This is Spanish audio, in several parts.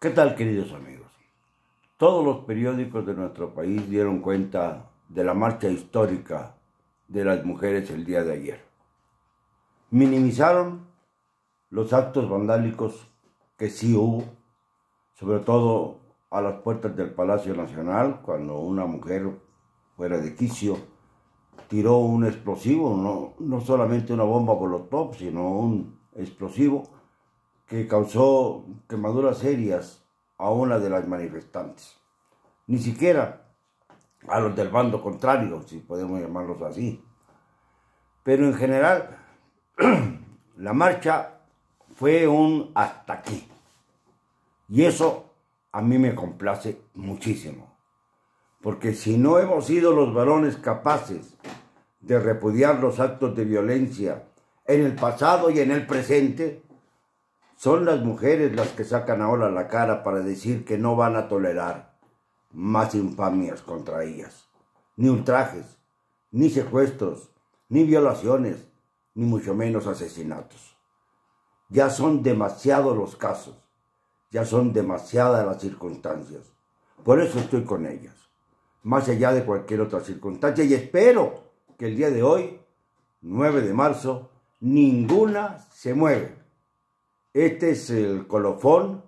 ¿Qué tal, queridos amigos? Todos los periódicos de nuestro país dieron cuenta de la marcha histórica de las mujeres el día de ayer. Minimizaron los actos vandálicos que sí hubo, sobre todo a las puertas del Palacio Nacional, cuando una mujer fuera de quicio tiró un explosivo, no, no solamente una bomba por los top, sino un explosivo que causó quemaduras serias a una de las manifestantes. Ni siquiera a los del bando contrario, si podemos llamarlos así. Pero en general, la marcha fue un hasta aquí. Y eso a mí me complace muchísimo. Porque si no hemos sido los varones capaces de repudiar los actos de violencia en el pasado y en el presente, son las mujeres las que sacan ahora la cara para decir que no van a tolerar más infamias contra ellas, ni ultrajes, ni secuestros, ni violaciones, ni mucho menos asesinatos. Ya son demasiados los casos, ya son demasiadas las circunstancias. Por eso estoy con ellas, más allá de cualquier otra circunstancia, y espero que el día de hoy, 9 de marzo, ninguna se mueva. Este es el colofón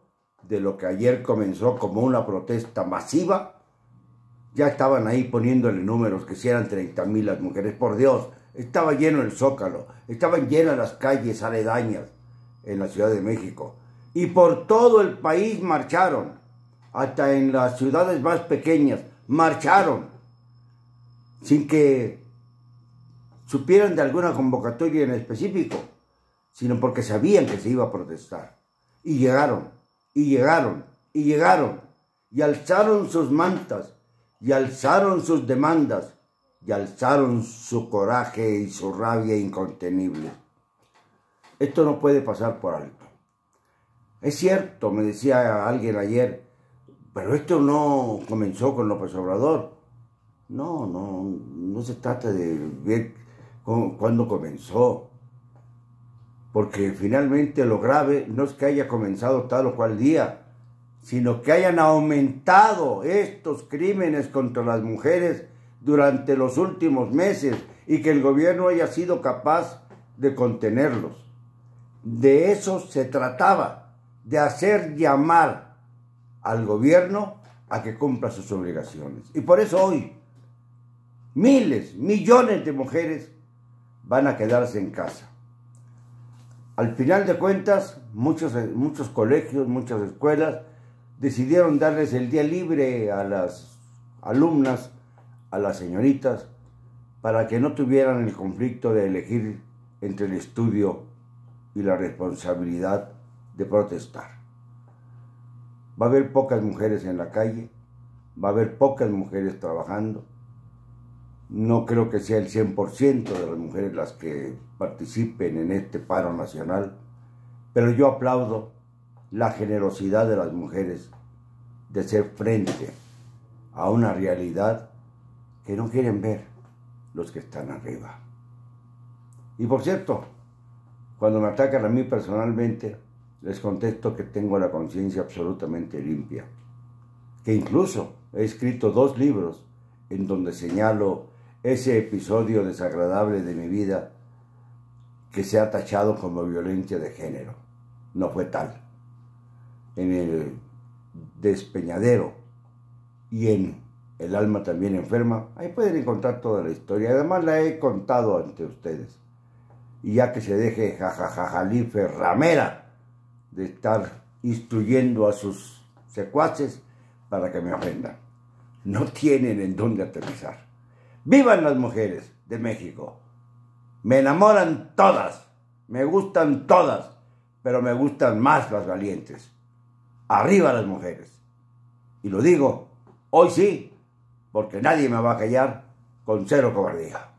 de lo que ayer comenzó como una protesta masiva. Ya estaban ahí poniéndole números, que si eran 30.000 las mujeres, por Dios, estaba lleno el zócalo, estaban llenas las calles aledañas en la Ciudad de México. Y por todo el país marcharon, hasta en las ciudades más pequeñas, marcharon, sin que supieran de alguna convocatoria en específico sino porque sabían que se iba a protestar. Y llegaron, y llegaron, y llegaron, y alzaron sus mantas, y alzaron sus demandas, y alzaron su coraje y su rabia incontenible. Esto no puede pasar por alto. Es cierto, me decía alguien ayer, pero esto no comenzó con López Obrador. No, no, no se trata de ver cuándo comenzó porque finalmente lo grave no es que haya comenzado tal o cual día, sino que hayan aumentado estos crímenes contra las mujeres durante los últimos meses y que el gobierno haya sido capaz de contenerlos. De eso se trataba, de hacer llamar al gobierno a que cumpla sus obligaciones. Y por eso hoy miles, millones de mujeres van a quedarse en casa. Al final de cuentas, muchos, eh, muchos colegios, muchas escuelas decidieron darles el día libre a las alumnas, a las señoritas, para que no tuvieran el conflicto de elegir entre el estudio y la responsabilidad de protestar. Va a haber pocas mujeres en la calle, va a haber pocas mujeres trabajando, no creo que sea el 100% de las mujeres las que participen en este paro nacional, pero yo aplaudo la generosidad de las mujeres de ser frente a una realidad que no quieren ver los que están arriba. Y por cierto, cuando me atacan a mí personalmente, les contesto que tengo la conciencia absolutamente limpia, que incluso he escrito dos libros en donde señalo ese episodio desagradable de mi vida que se ha tachado como violencia de género. No fue tal. En el despeñadero y en el alma también enferma, ahí pueden encontrar toda la historia. Además la he contado ante ustedes. Y ya que se deje jajajajalife ramera de estar instruyendo a sus secuaces para que me ofendan. No tienen en dónde aterrizar. Vivan las mujeres de México. Me enamoran todas, me gustan todas, pero me gustan más las valientes. Arriba las mujeres. Y lo digo, hoy sí, porque nadie me va a callar con cero cobardía.